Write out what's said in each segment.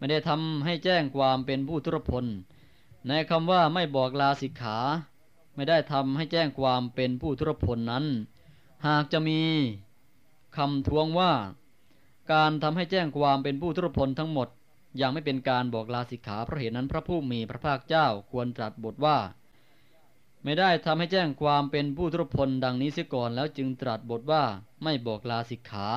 ไม่ได้ทำให้แจ้งความเป็นผู้ทุรพล ในคำว่าไม่บอกลาสิกขา ไม่ได้ทำให้แจ้งความเป็นผู้ทุรพลนั้น หากจะมีคำทวงว่า การทำให้แจ้งความเป็นผู้ทุรพลทั้งหมด ยังไม่เป็นการบอกลาสิกขาเพราะเหตุนั้นพระผู้มีพระภาคเจ้าควรตรัสบทว่า ไม่ได้ทำให้แจ้งความเป็นผู้ทุรพลดังนี้เสียก่อน แล้วจึงตรัสบทว่าไม่บอกลาสิกขา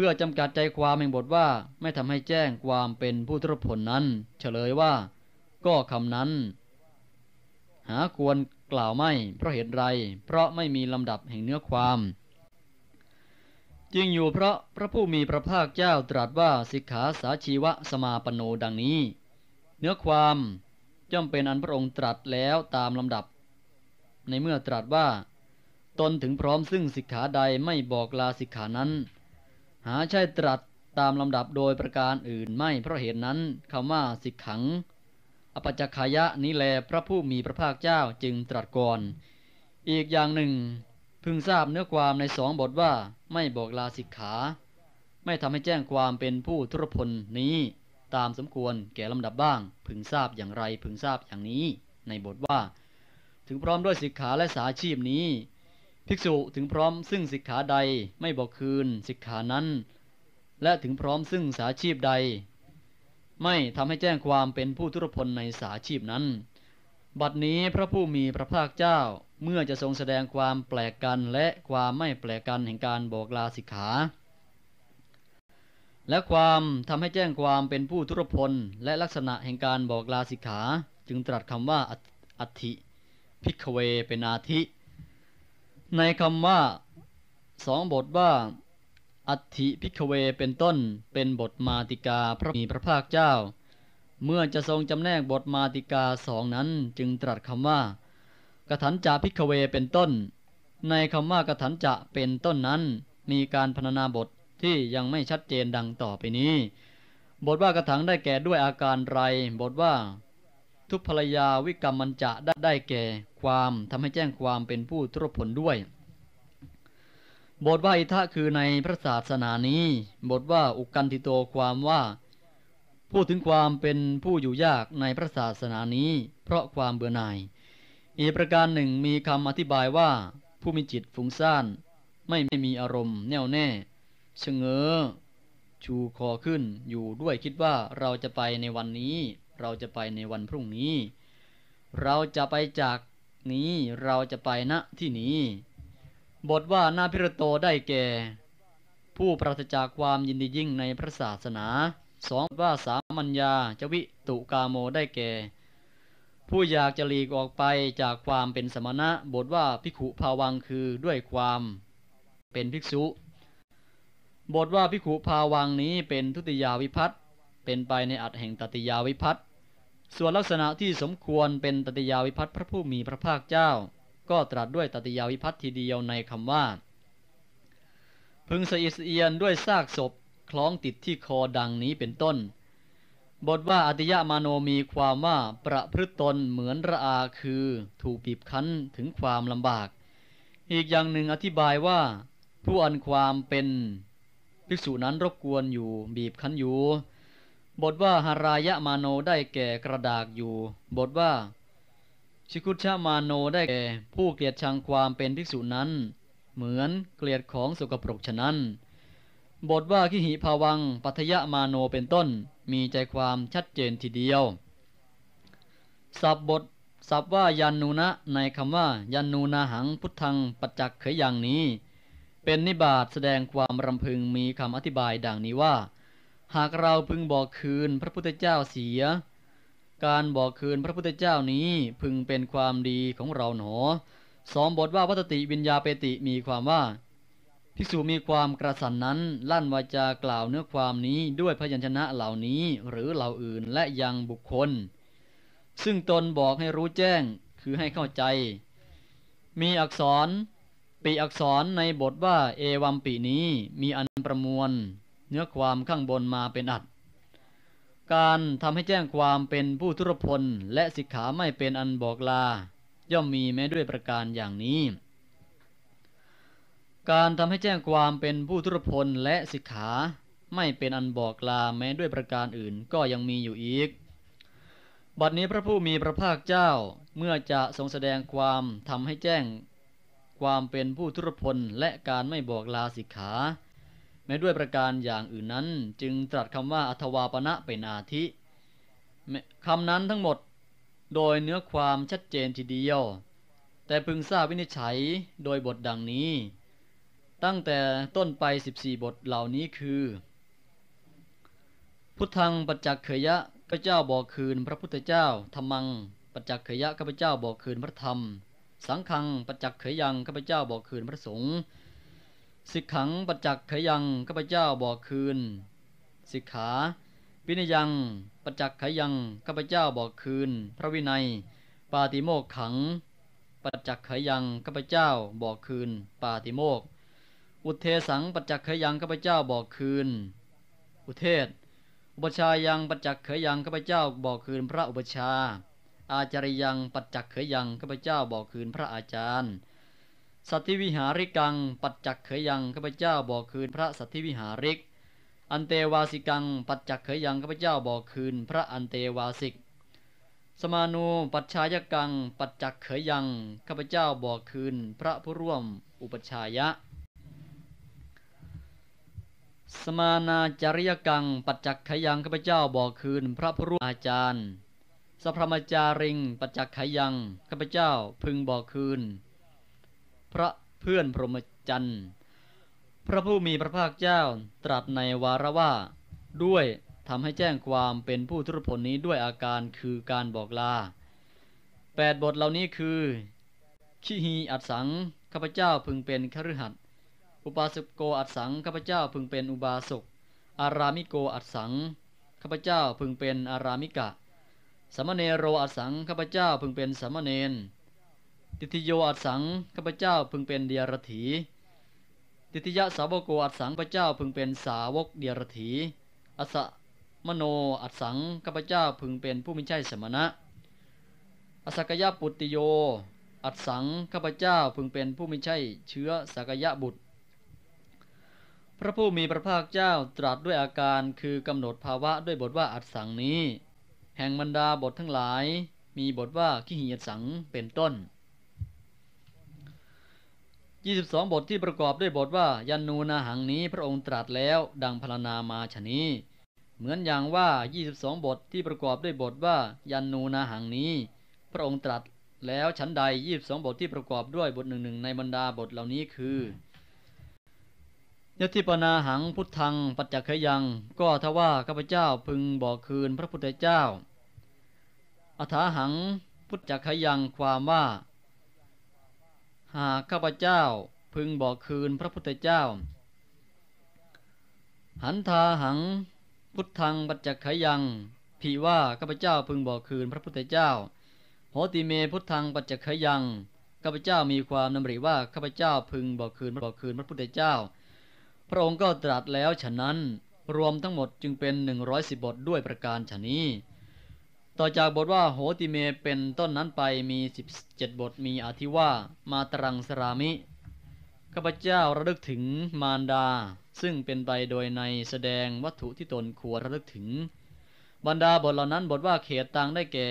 พื่อจำกัดใจความแห่งบทว่า ไม่ทำให้แจ้งความเป็นผู้ทรพลนั้น เฉลยว่า ก็คำนั้น หาควรกล่าวไม่ เพราะเหตุไร เพราะไม่มีลำดับแห่งเนื้อความ จึงอยู่เพราะพระผู้มีพระภาคเจ้าตรัสว่าสิกขาสาชีวะสมาปโนดังนี้ เนื้อความย่อมเป็นอันพระองค์ตรัสแล้วตามลำดับ ในเมื่อตรัสว่าตนถึงพร้อมซึ่งสิกขาใดไม่บอกลาสิกขานั้นหาใช่ตรัสตามลำดับโดยประการอื่นไม่เพราะเหตุนนั้นคำว่าสิกขัง อปัจจคายะ นี้แลพระผู้มีพระภาคเจ้าจึงตรัสก่อน อีกอย่างหนึ่ง พึงทราบเนื้อความในสองบทว่า ไม่บอกลาสิกขา ไม่ทำให้แจ้งความเป็นผู้ทุรพลนี้ ตามสมควรแก่ลำดับบ้าง พึงทราบอย่างไร พึงทราบอย่างนี้ ในบทว่า ถึงพร้อมด้วยสิกขาและสาชีพนี้ภิกษุถึงพร้อมซึ่งสิกขาใดไม่บอกคืนสิกขานั้น และถึงพร้อมซึ่งสาชีพใด ไม่ทำให้แจ้งความเป็นผู้ทุรพลในสาชีพนั้น บัดนี้พระผู้มีพระภาคเจ้าเมื่อจะทรงแสดงความแปลกกันและความไม่แปลกกันแห่งการบอกลาสิกขา และความทำให้แจ้งความเป็นผู้ทุรพลและลักษณะแห่งการบอกลาสิกขา จึงตรัสคำว่า อัติภิกเวเป็นอาทิในคำว่าสองบทว่าอัติพิกเวเป็นต้น เป็นบทมาติกาพระมีพระภาคเจ้า เมื่อจะทรงจำแนกบทมาติกาสองนั้น จึงตรัสคำว่ากถันจาพิกเวเป็นต้น ในคำว่ากถันจะเป็นต้นนั้น มีการพรรณนาบทที่ยังไม่ชัดเจนดังต่อไปนี้ บทว่ากระถังได้แก่ด้วยอาการไร บทว่าทุพภรยาวิกรรมมันจะได้ได้แก่ความทำให้แจ้งความเป็นผู้ทุรพลด้วย บทว่าอิทะคือในพระศาสนานี้ บทว่าอุกันติโตความว่าพูดถึงความเป็นผู้อยู่ยากในพระศาสนานี้เพราะความเบื่อหน่ายอีกประการหนึ่งมีคำอธิบายว่า ผู้มีจิตฟุ้งซ่านไม่ไม่มีอารมณ์แน่วแน่ชะเง้อชูคอขึ้นอยู่ด้วยคิดว่าเราจะไปในวันนี้เราจะไปในวันพรุ่งนี้ เราจะไปจากนี้ เราจะไปณที่นี้ บทว่านาพิรโตได้แก่ ผู้ปราศจากความยินดียิ่งในพระศาสนาสองว่าสามัญญาจวิตุกาโมได้แก่ ผู้อยากจะหลีกออกไปจากความเป็นสมณะบทว่าพิขุภาวังคือด้วยความเป็นภิกษุ บทว่าพิขุภาวังนี้เป็นทุติยาวิพัตเป็นไปในอัดแห่งตติยาวิพัตส่วนลักษณะที่สมควรเป็นตติยาวิพัตพระผู้มีพระภาคเจ้า ก็ตรัสด้วยตติยาวิพัตทีเดียวในคำว่า พึงสอิสเอียนด้วยซากศพคล้องติดที่คอดังนี้เป็นต้น บทว่าอติยะมาโนมีความว่าประพฤตตนเหมือนระอาคือ ถูกบีบคั้นถึงความลำบาก อีกอย่างหนึ่งอธิบายว่า ผู้อันความเป็นภิกษุนั้นรบกวนอยู่บีบคั้นอยู่บทว่า หารายะมาโน ได้แก่ กระดากอยู่ บทว่าชิคุชะมาโน ได้แก่ ผู้เกลียดชังความเป็นภิกษุนั้น เหมือนเกลียดของสุกปรกฉะนั้น บทว่าขิหิภาวัง ปัทยะมาโนเป็นต้น มีใจความชัดเจนทีเดียวสับบทสับว่ายันนูนะในคำว่ายันนูนาหังพุทธังปัจจักเขยอย่างนี้ เป็นนิบาตแสดงความรำพึงมีคำอธิบายดังนี้ว่าหากเราพึงบอกคืนพระพุทธเจ้าเสีย การบอกคืนพระพุทธเจ้านี้พึงเป็นความดีของเราหนอสองบทว่าวัตติวิญญาเปติมีความว่าพิสูุมีความกระสันนั้น ลั่นวาจากล่าวเนื้อความนี้ด้วยพยัญชนะเหล่านี้หรือเหล่าอื่นและยังบุคคล ซึ่งตนบอกให้รู้แจ้งคือให้เข้าใจ มีอักษร ปีอักษรในบทว่า เอวัมปีนี้มีอันประมวลเนื้อความข้างบนมาเป็นอัด การทำให้แจ้งความเป็นผู้ทุรพลและสิกขาไม่เป็นอันบอกลา ย่อมมีแม้ด้วยประการอย่างนี้ การทำให้แจ้งความเป็นผู้ทุรพลและสิกขา ไม่เป็นอันบอกลาแม้ด้วยประการอื่นก็ยังมีอยู่อีก บัดนี้พระผู้มีพระภาคเจ้าเมื่อจะทรงแสดงความทำให้แจ้งความเป็นผู้ทุรพลและการไม่บอกลาสิกขาแม้ด้วยประการอย่างอื่นนั้นจึงตรัสคำว่าอัทวาปณะเป็นอาทิคำนั้นทั้งหมดโดยเนื้อความชัดเจนทีเดียว แต่พึงทราบวินิจฉัยโดยบทดังนี้ ตั้งแต่ต้นไป 14 บทเหล่านี้คือ พุทธังปัจจักเขยะข้าเจ้าบอกคืนพระพุทธเจ้าธรรมัง ปัจจักเขยะข้าพเจ้าบอกคืนพระธรรม สังฆังปัจจักเขยังข้าพเจ้าบอกคืนพระสงฆ์สิกขังปัจจักขยังข้าพเจ้าบอกคืน สิกขาวินยังปัจจักขยังข้าพเจ้าบอกคืน พระวินัย ปาติโมกขัง ปัจจักขยังข้าพเจ้าบอกคืน ปาติโมก อุเทสังปัจจักขยังข้าพเจ้าบอกคืน อุเทศอุปชายังปัจจักขยังข้าพเจ้าบอกคืน พระอุปชาอาจารยังปัจจักขยังข้าพเจ้าบอกคืนพระอาจารย์สัตธิวิหาริกัง ปัจจักเขยังข้าพเจ้าบอกคืน พระสัตธิวิหาริก อันเตวาสิกัง ปัจจักเขยังข้าพเจ้าบอกคืน พระอันเตวาสิก สมานูปัจชายกังปัจจักเขยังข้าพเจ้าบอกคืน พระผู้ร่วม อุปชายะ สมานาจริยกังปัจจักขยังข้าพเจ้าบอกคืน พระผู้ร่วมอาจารย์สพรมจาริง ปัจจักขยังข้าพเจ้าพึงบอกคืนพระเพื่อนพรหมจันทร์พระผู้มีพระภาคเจ้าตรัสในวาระว่า ด้วยทำให้แจ้งความเป็นผู้ทุรพลนี้ด้วยอาการคือการบอกลาแปดบทเหล่านี้คือขีหีอัดสังข้าพเจ้าพึงเป็นคฤหัตอุปาสโกอัดสังข้าพเจ้าพึงเป็นอุบาสก อารามิโกอัดสังข้าพเจ้าพึงเป็นอารามิกะ สมณเนโรอัดสังข้าพเจ้าพึงเป็นสมณเณรติติโยอัดสังข้าพเจ้าพึงเป็นเดียรถี ติติยะสาวโกอัดสังข้าพเจ้าพึงเป็นสาวกเดียรถีอัสมโนอัดสังข้าพเจ้าพึงเป็นผู้ไม่ใช่สมณะ อสักยะปุตติโย อัดสังข้าพเจ้าพึงเป็นผู้ไม่ใช่เชื้อสักยะบุตร พระผู้มีพระภาคเจ้าตรัสด้วยอาการคือกำหนดภาวะด้วยบทว่าอัดสังนี้ แห่งบรรดาบททั้งหลาย มีบทว่าขี้หิยดสังเป็นต้น22บทที่ประกอบด้วยบทว่า ยันนูนาหังนี้พระองค์ตรัสแล้วดังพรนามาชนี้ เหมือนอย่างว่า 22 บทที่ประกอบด้วยบทว่ายันนูนาหังนี้ พระองค์ตรัสแล้วชั้นใด 22 บทที่ประกอบด้วยบทหนึ่งหนึ่งในบรรดาบทเหล่านี้คือยติปนาหังพุทธังปัจจคยังก็ทว่าข้าพเจ้าพึงบอกคืนพระพุทธเจ้าอถาหังพุทธคยังความว่าหากข้าพเจ้าพึงบอกคืนพระพุทธเจ้า หันทาหัง พุทธังปัจจคยังผีว่าข้าพเจ้าพึงบอกคืนพระพุทธเจ้า โหติเมพุทธังปัจจคยัง ข้าพเจ้า มีความนำริว่าข้าพเจ้าพึงบอกคืนบอกคืนพระพุทธเจ้า พระองค์ก็ตรัสแล้วฉะนั้น รวมทั้งหมดจึงเป็นหนึ่งร้อยสิบบทด้วยประการฉะนี้ต่อจากบทว่าโหติเมเป็นต้นนั้นไปมี 17 บทมีอธิว่ามาตรังสรามิข้าพเจ้าระลึกถึงมารดา ซึ่งเป็นไปโดยในแสดงวัตถุที่ตนควร ระลึกถึง บรรดาบทเหล่านั้นบทว่าเขตตังได้แก่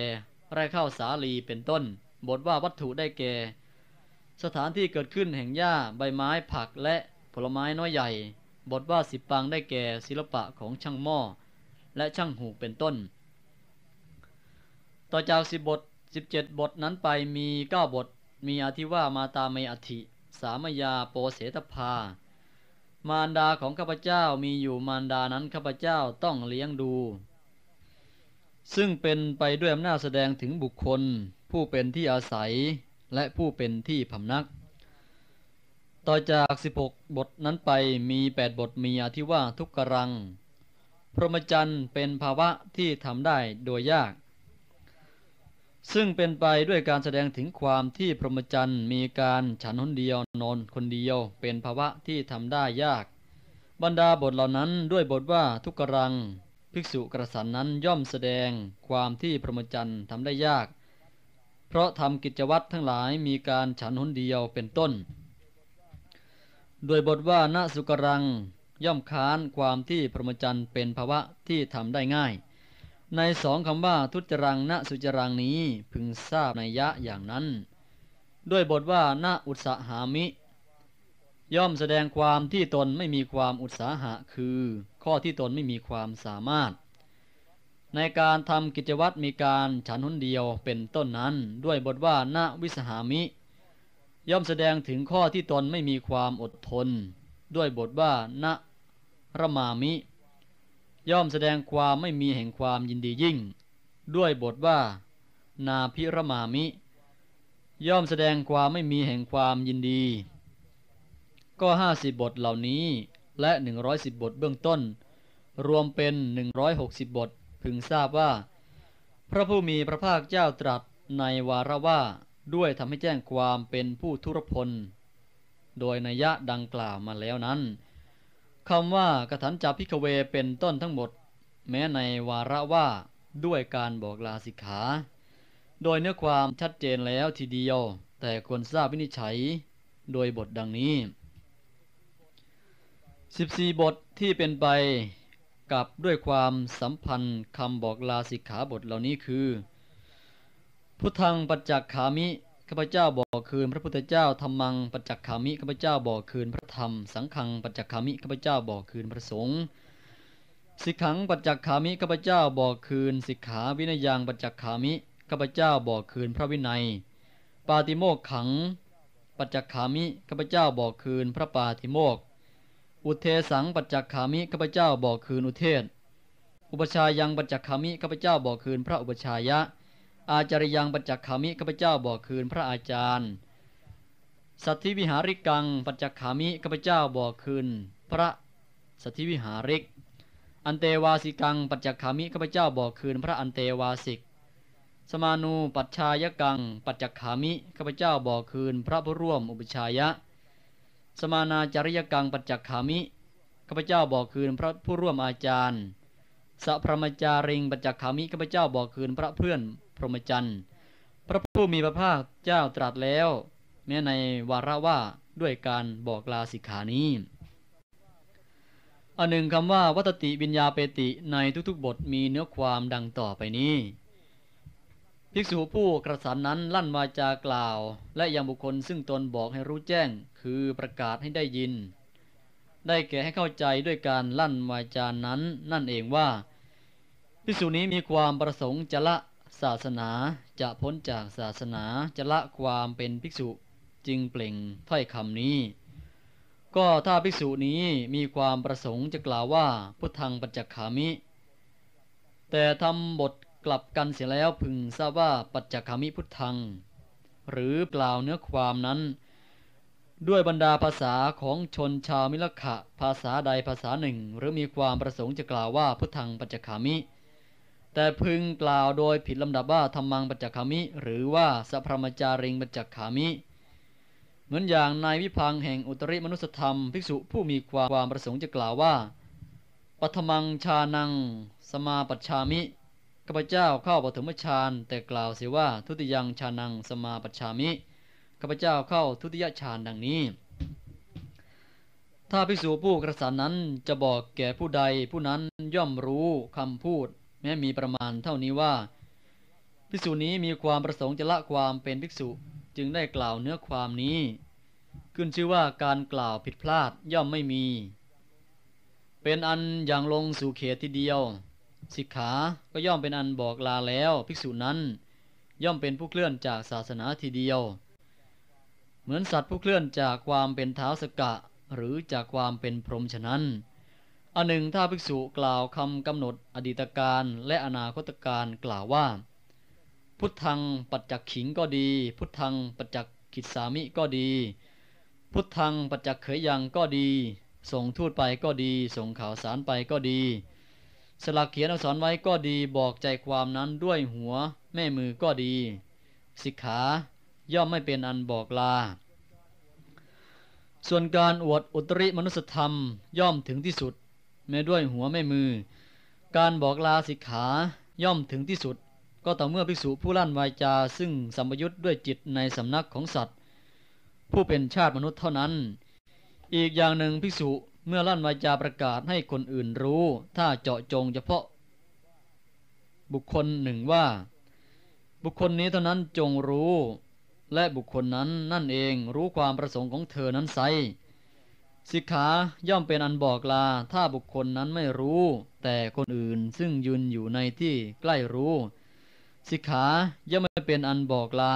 ไร่ข้าวสาลีเป็นต้น บทว่าวัตถุได้แก่ สถานที่เกิดขึ้นแห่งหญ้าใบไม้ผักและผลไม้น้อยใหญ่ บทว่าสิบปังได้แก่ศิลปะของช่างหม้อและช่างหูเป็นต้นต่อจากสิบบทสิบเจ็ดบทนั้นไปมีเก้าบทมีอธิว่ามาตาไมอธิสามยาโปเสตภา มารดาของข้าพเจ้ามีอยู่มารดานั้นข้าพเจ้าต้องเลี้ยงดู ซึ่งเป็นไปด้วยอำนาจแสดงถึงบุคคลผู้เป็นที่อาศัยและผู้เป็นที่พำนัก ต่อจาก 16 บทนั้นไปมี 8 บทมีอธิว่าทุกกรังพรหมจรรย์เป็นภาวะที่ทำได้โดยยากซึ่งเป็นไปด้วยการแสดงถึงความที่พรหมจรรย์มีการฉันคนเดียวนอนคนเดียวเป็นภาวะที่ทำได้ยาก บรรดาบทเหล่านั้นด้วยบทว่าทุกรัง ภิกษุกระสันนั้นย่อมแสดงความที่พรหมจรรย์ทำได้ยาก เพราะทำกิจวัตรทั้งหลายมีการฉันคนเดียวเป็นต้นโดยบทว่าณสุกรัง ย่อมค้านความที่พรหมจรรย์เป็นภาวะที่ทำได้ง่ายในสองคำว่า ทุจรังณสุจรังนี้พึงทราบในยะอย่างนั้น ด้วยบทว่า ณอุตสาหามิ ย่อมแสดงความที่ตนไม่มีความอุตสาหะ คือ ข้อที่ตนไม่มีความสามารถ ในการทำกิจวัตรมีการฉันหนเดียวเป็นต้นนั้น ด้วยบทว่า ณวิสหามิ ย่อมแสดงถึงข้อที่ตนไม่มีความอดทน ด้วยบทว่า ณระมามิย่อมแสดงความไม่มีแห่งความยินดียิ่ง ด้วยบทว่า นาพิรมามิ ย่อมแสดงความไม่มีแห่งความยินดี ก็ห้าสิบบทเหล่านี้และหนึ่งร้อยสิบบทเบื้องต้น รวมเป็นหนึ่งร้อยหกสิบบทพึงทราบว่า พระผู้มีพระภาคเจ้าตรัสในวาระว่าด้วยทำให้แจ้งความเป็นผู้ทุรพลโดยนัยยะดังกล่าวมาแล้วนั้นคำว่ากถันจาพิกเวเป็นต้นทั้งหมด แม้ในวาระว่าด้วยการบอกลาสิกขา โดยเนื้อความชัดเจนแล้วทีเดียว แต่ควรทราบวินิจฉัยโดยบทดังนี้ 14 บทที่เป็นไปกับด้วยความสัมพันธ์คำบอกลาสิกขาบทเหล่านี้คือ พุทธังปัจจคามิข้าพเจ้าบอกคืน พระพุทธเจ้าธรรมังปัจจคามิข้าพเจ้าบอกคืน พระธรรมสังฆังปัจจคามิข้าพเจ้าบอกคืนพระสงฆ์สิกขังปัจจคามิข้าพเจ้าบอกคืน สิกขาวินัยยังปัจจคามิข้าพเจ้าบอกคืนพระวินัย ปาติโมกขัง ปัจจคามิข้าพเจ้าบอกคืนพระปาติโมกอุเทสังปัจจคามิข้าพเจ้าบอกคืนอุเทศ อุปชายังปัจจคามิข้าพเจ้าบอกคืน พระอุปชายะอาจารยังปัจจคามิข้าพเจ้าบอกคืนพระอาจารย์สัตธิวิหาริกัง ปัจจคามิข้าพเจ้าบอกคืน พระสัตธิวิหาริก อันเตวาสิกัง ปัจจคามิข้าพเจ้าบอกคืน พระอันเตวาสิก สมานูปัจชายกัง ปัจจคามิข้าพเจ้าบอกคืน พระผู้ร่วมอุปชายะ สมานาจริยกังปัจจคามิข้าพเจ้าบอกคืน พระผู้ร่วมอาจารย์สัพพมจาริง ปัจจคามิข้าพเจ้าบอกคืนพระเพื่อนพรหมจรรย์พระผู้มีพระภาคเจ้าตรัสแล้วแม้ในวาระว่าด้วยการบอกลาสิกขานี้อันหนึ่งคำว่า วัตติวิญญาเปติในทุก ๆบทมีเนื้อความดังต่อไปนี้ ภิกษุผู้กระสันนั้นลั่นวาจากล่าว และยังบุคคลซึ่งตนบอกให้รู้แจ้งคือประกาศให้ได้ยิน ได้แก่ให้เข้าใจด้วยการลั่นวาจานั้นนั่นเองว่าภิกษุนี้มีความประสงค์จะละศาสนาจะพ้นจากศาสนาจะละความเป็นภิกษุจึงเปล่งถ้อยคำนี้ ก็ถ้าภิกษุนี้มีความประสงค์จะกล่าวว่า พุทธังปัจจคามิ แต่ทำบทกลับกันเสียแล้วพึงทราบว่าปัจจคามิพุทธัง หรือกล่าวเนื้อความนั้น ด้วยบรรดาภาษาของชนชาวมิลขะภาษาใดภาษาหนึ่ง หรือมีความประสงค์จะกล่าวว่าพุทธังปัจจคามิแต่พึงกล่าวโดยผิดลำดับว่าธรรมังปัจจคามิ หรือว่าสัพพมจาริงปัจจคามิ เหมือนอย่างในวิพังแห่งอุตริมนุสธรรมภิกษุผู้มีความความประสงค์จะกล่าวว่าปัทมังชานังสมาปัชามิข้าพเจ้าเข้าปฐมฌานแต่กล่าวเสียว่า ทุติยังชานังสมาปัชามิข้าพเจ้าเข้าทุติยฌานดังนี้ ถ้าภิกษุผู้กระสานนั้นจะบอกแก่ผู้ใดผู้นั้นย่อมรู้คำพูดม้มีประมาณเท่านี้ว่าภิกษุนี้มีความประสงค์จะละความเป็นภิกษุจึงได้กล่าวเนื้อความนี้ ขึ้นชื่อว่าการกล่าวผิดพลาดย่อมไม่มี เป็นอันอย่างลงสู่เขตทีเดียว สิกขาก็ย่อมเป็นอันบอกลาแล้วภิกษุนั้นย่อมเป็นผู้เคลื่อนจากศาสนาทีเดียว เหมือนสัตว์ผู้เคลื่อนจากความเป็นเท้าสกะ หรือจากความเป็นพรหมฉะนั้นอันหนึ่งถ้าภิกษุกล่าวคำกำหนดอดีตการ และอนาคตการกล่าวว่า พุทธังปัจจักขิงก็ดี พุทธังปัจจักขิสามิก็ดี พุทธังปัจจักเขยยังก็ดี ส่งทูตไปก็ดี ส่งข่าวสารไปก็ดี สลักเขียนอักษรไว้ก็ดีบอกใจความนั้นด้วยหัวแม่มือก็ดีสิกขาย่อมไม่เป็นอันบอกลาส่วนการอวดอุตริมนุสธรรมย่อมถึงที่สุดแม้ด้วยหัวไม่มือ การบอกลาสิกขาย่อมถึงที่สุด ก็ต่อเมื่อภิกษุผู้ลั่นวาจา ซึ่งสัมยุญด้วยจิตในสำนักของสัตว์ ผู้เป็นชาติมนุษย์เท่านั้น อีกอย่างหนึ่งภิกษุเมื่อลั่นวาจาประกาศให้คนอื่นรู้ ถ้าเจาะจงเฉพาะ บุคคลหนึ่งว่า บุคคลนี้เท่านั้นจงรู้ และบุคคลนั้นนั่นเองรู้ความประสงค์ของเธอนั้นไซสิกขา ย่อมเป็นอันบอกลา ถ้าบุคคลนั้นไม่รู้ แต่คนอื่นซึ่งยืนอยู่ในที่ใกล้รู้ สิกขา ย่อมไม่เป็นอันบอกลา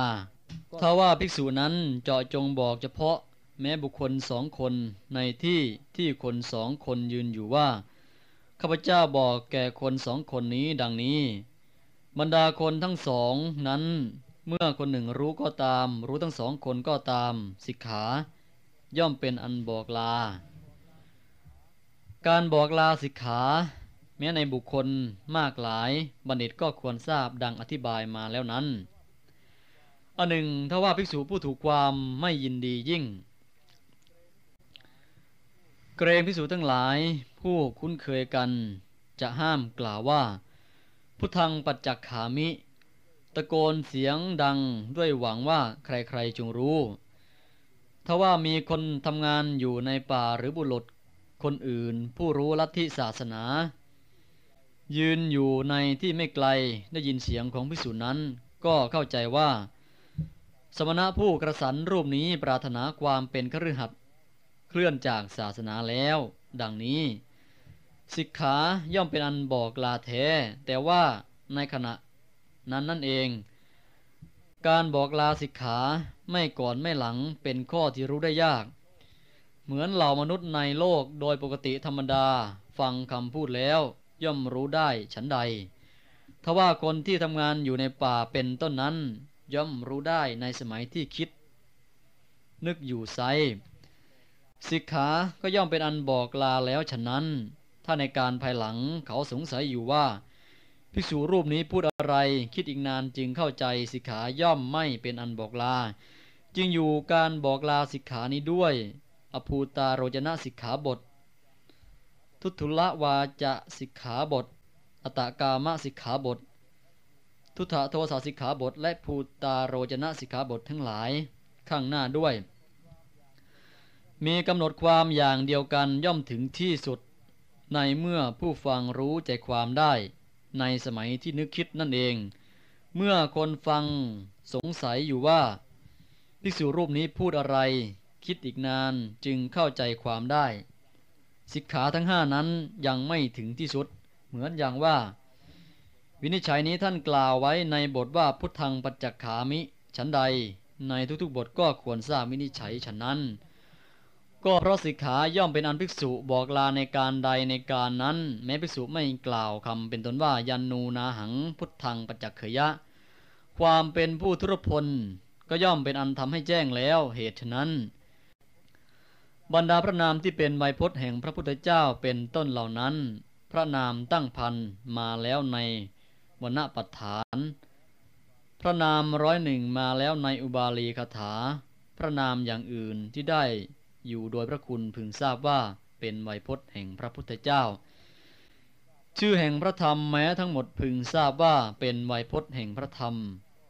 ถ้าว่าภิกษุนั้นเจาะจงบอกเฉพาะแม้บุคคลสองคนในที่ที่คนสองคนยืนอยู่ว่าข้าพเจ้าบอกแก่คนสองคนนี้ดังนี้ บรรดาคนทั้งสองนั้น เมื่อคนหนึ่งรู้ก็ตาม รู้ทั้งสองคนก็ตามสิกขาย่อมเป็นอันบอกลา การบอกลาสิกขาแม้ในบุคคลมากหลายบัณฑิตก็ควรทราบดังอธิบายมาแล้วนั้นอันหนึ่งถ้าว่าภิกษุผู้ถูกความไม่ยินดียิ่ง เกรงภิกษุทั้งหลายผู้คุ้นเคยกันจะห้ามกล่าวว่า พุทธังปัจจักขามิ ตะโกนเสียงดังด้วยหวังว่าใครๆจงรู้ทว่ามีคนทำงานอยู่ในป่าหรือบุรุษคนอื่น ผู้รู้ลัทธิศาสนา ยืนอยู่ในที่ไม่ไกลได้ยินเสียงของพิสูจนั้น ก็เข้าใจว่า สมณะผู้กระสันรูปนี้ปรารถนาความเป็นครือขัดเคลื่อนจากศาสนาแล้ว ดังนี้สิกขาย่อมเป็นอันบอกลาแท้ แต่ว่าในขณะ นั้นนั่นเอง การบอกลาสิกขาไม่ก่อนไม่หลังเป็นข้อที่รู้ได้ยาก เหมือนเหล่ามนุษย์ในโลกโดยปกติธรรมดา ฟังคำพูดแล้ว ย่อมรู้ได้ฉันใด ทว่าคนที่ทำงานอยู่ในป่าเป็นต้นนั้น ย่อมรู้ได้ในสมัยที่คิด นึกอยู่ไซสิกขาก็ย่อมเป็นอันบอกลาแล้วฉะนั้น ถ้าในการภายหลังเขาสงสัยอยู่ว่าภิกษุรูปนี้พูดอะไร คิดอีกนานจึงเข้าใจสิกขาย่อมไม่เป็นอันบอกลาจึงอยู่การบอกลาสิกขานี้ด้วย อภูตาโรจนะสิกขาบท ทุตุละวาจะสิกขาบทอตากามะสิกขาบท ทุถโทสาสิกขาบท และภูตาโรจนะสิกขาบททั้งหลายข้างหน้าด้วย มีกำหนดความอย่างเดียวกันย่อมถึงที่สุด ในเมื่อผู้ฟังรู้ใจความได้ ในสมัยที่นึกคิดนั่นเอง เมื่อคนฟังสงสัยอยู่ว่าภิกษุรูปนี้พูดอะไร คิดอีกนานจึงเข้าใจความได้สิกขาทั้งห้านั้นยังไม่ถึงที่สุด เหมือนอย่างว่า วินิจฉัยนี้ท่านกล่าวไว้ในบทว่าพุทธังปัจจขามิ ฉันใดในทุกๆบทก็ควรทราบวินิจฉัยฉันนั้น ก็เพราะสิกขาย่อมเป็นอันภิกษุบอกลาในการใดในการนั้น แม้ภิกษุไม่กล่าวคำเป็นต้นว่ายันนูนาหัง พุทธังปัจจเขยะ ความเป็นผู้ทุรพลก็ย่อมเป็นอันทำให้แจ้งแล้วเหตุฉะนั้น บรรดาพระนามที่เป็นไวยพจน์แห่งพระพุทธเจ้าเป็นต้นเหล่านั้น พระนามตั้งพันมาแล้วในวรณปัฏฐาน พระนามร้อยหนึ่งมาแล้วในอุบาลีคาถา พระนามอย่างอื่นที่ได้อยู่โดยพระคุณพึงทราบว่าเป็นไวยพจน์แห่งพระพุทธเจ้า ชื่อแห่งพระธรรมแม้ทั้งหมดพึงทราบว่าเป็นไวยพจน์แห่งพระธรรม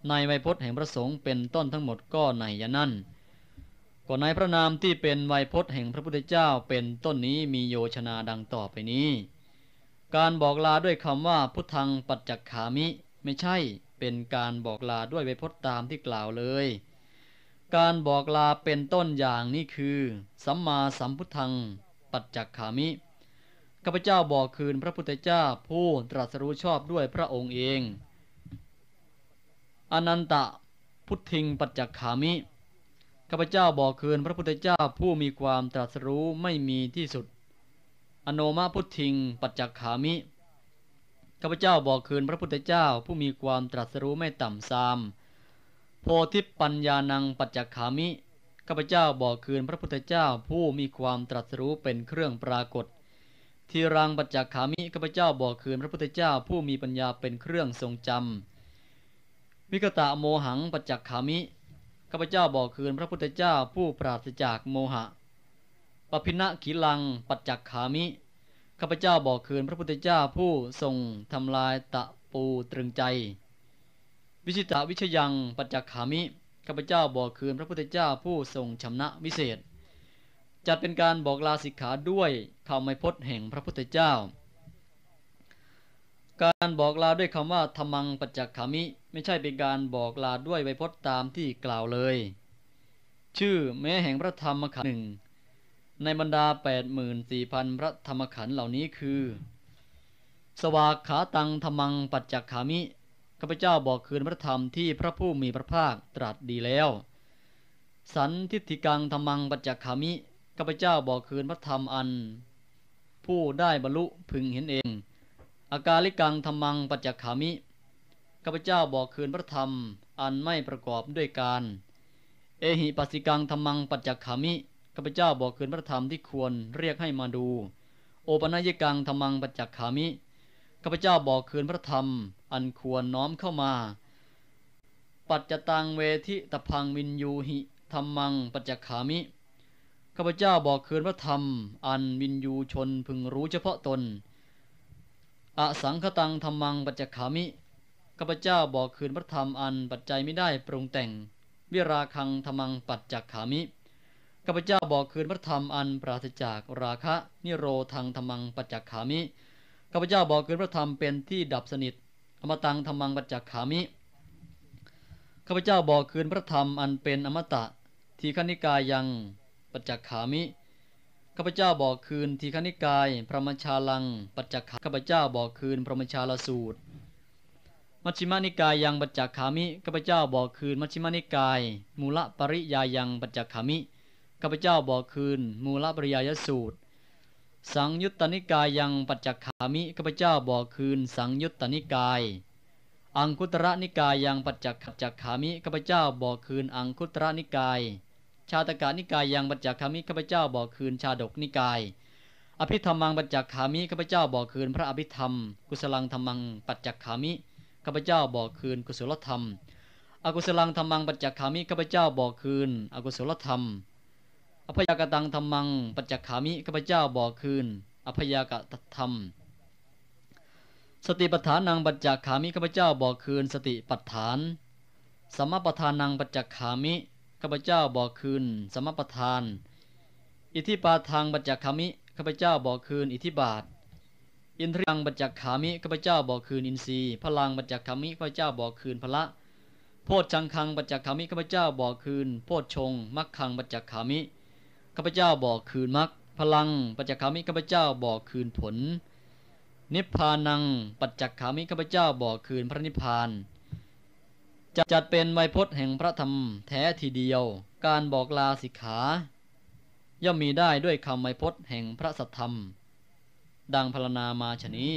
ในไวยพจน์แห่งพระสงฆ์เป็นต้นทั้งหมดก็ในยะนั่นกนในพระนามที่เป็นไวยพจน์แห่งพระพุทธเจ้าเป็นต้นนี้มีโยชนาดังต่อไปนี้ การบอกลาด้วยคำว่าพุทธังปัจจักขามิ ไม่ใช่เป็นการบอกลาด้วยไวยพจน์ตามที่กล่าวเลย การบอกลาเป็นต้นอย่างนี้คือ สัมมาสัมพุทธังปัจจักขามิข้าพเจ้าบอกคืนพระพุทธเจ้าผู้ตรัสรู้ชอบด้วยพระองค์เองอนันตะพุทธิงปัจจขามิ ข้าพเจ้าบอกคืนพระพุทธเจ้าผู้มีความตรัสรู้ไม่มีที่สุด อโนมาพุทธิงปัจจขามิ ข้าพเจ้าบอกคืนพระพุทธเจ้าผู้มีความตรัสรู้ไม่ต่ำซาม โพธิปัญญานังปัจจขามิ ข้าพเจ้าบอกคืนพระพุทธเจ้าผู้มีความตรัสรู้เป็นเครื่องปรากฏ ทีรังปัจจขามิ ข้าพเจ้าบอกคืนพระพุทธเจ้าผู้มีปัญญาเป็นเครื่องทรงจำวิกตะโมหังปัจจักขามิ ข้าพเจ้าบอกคืนพระพุทธเจ้าผู้ปราศจากโมหะปพินะขีลังปัจจักขามิ ข้าพเจ้าบอกคืนพระพุทธเจ้าผู้ทรงทำลายตะปูตรึงใจ วิชิตาวิชยังปัจจักขามิ ข้าพเจ้าบอกคืนพระพุทธเจ้าผู้ทรงชำนะวิเศษ จัดเป็นการบอกลาสิกขาด้วยคำไม่พจน์แห่งพระพุทธเจ้า การบอกลาด้วยคำว่าธรรมังปัจจักขามิไม่ใช่เป็นการบอกลาด้วยไวยพจน์ตามที่กล่าวเลย ชื่อ แม้แห่งพระธรรมขันธ์หนึ่งในบรรดา84,000 พระธรรมขันธ์เหล่านี้คือ สวากขาตังธรรมังปัจจักขามิข้าพเจ้าบอกคืนพระธรรมที่พระผู้มีพระภาคตรัสดีแล้วสันทิฏฐิกังธรรมังปัจจักขามิข้าพเจ้าบอกคืนพระธรรมอัน ผู้ได้บรรลุพึงเห็นเองอาการลิกังธรรมังปัจจักขามิข้าพเจ้าบอกคืนพระธรรม อันไม่ประกอบด้วยการ เอหิปัสสิกังธรรมังปัจจคามิ ข้าพเจ้าบอกคืนพระธรรมที่ควรเรียกให้มาดู โอปัญญกังธรรมังปัจจคามิ ข้าพเจ้าบอกคืนพระธรรม อันควรน้อมเข้ามา ปัจจตังเวทิตพังวินยูหิธรรมังปัจจคามิ ข้าพเจ้าบอกคืนพระธรรม อันวินยูชนพึงรู้เฉพาะตน อสังคตังธรรมังปัจจคามิข้าพเจ้าบอกคืนพระธรรมอันปัจจัยไม่ได้ปรุงแต่ง วิราคังธรรมังปัจจักขามิข้าพเจ้าบอกคืนพระธรรมอันปราศจากราคะนิโรธังธรรมังปัจจักขามิข้าพเจ้าบอกคืนพระธรรมเป็นที่ดับสนิทอมตังธรรมังปัจจักขามิข้าพเจ้าบอกคืนพระธรรมอันเป็นอมตะ ทีฆนิกายังปัจจักขามิข้าพเจ้าบอกคืนทีฆนิกายพระมชาลังปัจจักขาข้าพเจ้าบอกคืนพระมชาลสูตรมัชฌิมานิกายยังปัจจคามิข้าพเจ้าบอกคืนมัชฌิมานิกาย มูลปริยายังปัจจคามิข้าพเจ้าบอกคืนมูลปริยายสูตร สังยุตตนิกายยังปัจจคามิข้าพเจ้าบอกคืนสังยุตตนิกาย อังคุตระนิกายยังปัจจคจัามิข้าพเจ้าบอกคืนอังคุตระนิกายชาตกานิกายยังปัจจคามิข้าพเจ้าบอกคืนชาดกนิกายอภิธรรมังปัจจคามิข้าพเจ้าบอกคืนพระอภิธรรม กุศลังธรรมังปัจจคามิข้าพเจ้าบอกคืน กุศลธรรม อกุศลังธรรมังปัจจคามิข้าพเจ้าบอกคืน อกุศลธรรมอภยากตังธรรมัง ปัจจคามิข้าพเจ้าบอกคืนอภยากตธรรม สติปัฏฐานังปัจจคามิข้าพเจ้าบอกคืน สติปัฏฐานสมปทานังปัจจคามิข้าพเจ้าบอกคืนสมปทาน อิทิปาทางปัจจคามิข้าพเจ้าบอกคืน อิทิบาทอินทรังบัจจคามิข้าพเจ้าบอกคืนอินทรีย์พลังบัจจคามิข้าพเจ้าบอกคืนพละ โพชฌังคังบัจจคามิข้าพเจ้าบอกคืน โพชฌงมักคังบัจจคามิข้าพเจ้าบอกคืนมักพลังปัจจคามิข้าพเจ้าบอกคืนผล นิพพานังปัจจคามิข้าพเจ้าบอกคืนพระนิพพานจะจัดเป็นไวยพจน์แห่งพระธรรมแท้ทีเดียว การบอกลาสิกขา ย่อมมีได้ด้วยคำไวยพจน์แห่งพระสัทธรรมดังพรรณนามาชนี้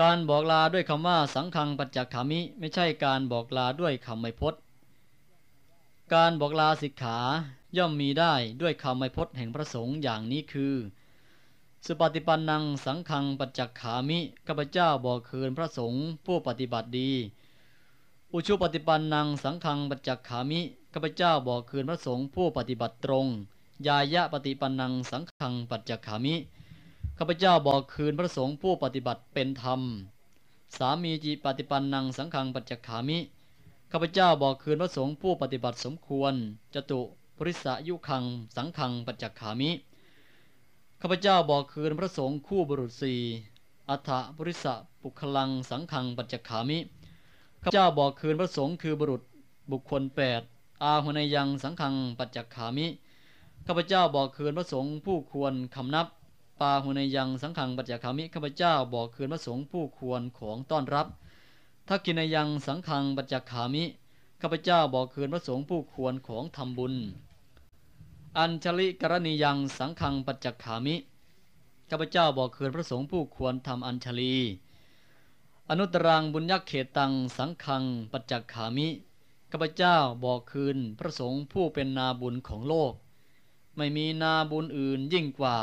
การบอกลาด้วยคำว่าสังคังปัจจคามิ ไม่ใช่การบอกลาด้วยคำไม่พจน์ การบอกลาสิกขาย่อมมีได้ด้วยคำไม่พจน์แห่งพระสงฆ์อย่างนี้คือ สุปฏิปันนังสังคังปัจจคามิข้าพเจ้าบอกคืนพระสงฆ์ผู้ปฏิบัติดี อุชุปฏิปันนังสังคังปัจจคามิข้าพเจ้าบอกคืนพระสงฆ์ผู้ปฏิบัติตรงยายะปฏิปันังสังขังปัจจขามิ ข้าพเจ้าบอกคืนพระสงฆ์ผู้ปฏิบัติเป็นธรรม สามีจีปฏิปันังสังขังปัจจขามิ ข้าพเจ้าบอกคืนพระสงฆ์ผู้ปฏิบัติสมควร จตุปริสายุคังสังขังปัจจขามิ ข้าพเจ้าบอกคืนพระสงฆ์คู่บุรุษสี อัฏฐปริสะปุคลังสังขังปัจจขามิ ข้าพเจ้าบอกคืนพระสงฆ์คือบุรุษบุคคล 8 อาหุนยังสังขังปัจจขามิข้าพเจ้าบอกคืนพระสงฆ์ผู้ควรคำนับปาหุนยังสังขังปัจจคามิข้าพเจ้าบอกคืนพระสงฆ์ผู้ควรของต้อนรับทักกินยังสังขังปัจจคามิข้าพเจ้าบอกคืนพระสงฆ์ผู้ควรของทำบุญ อัญชลิกรณียังสังขังปัจจคามิข้าพเจ้าบอกคืนพระสงฆ์ผู้ควรทำอัญชลี อนุตรังบุญยักเขตังสังขังปัจจคามิข้าพเจ้าบอกคืนพระสงฆ์ผู้เป็นนาบุญของโลกไม่มีนาบุญอื่นยิ่งกว่า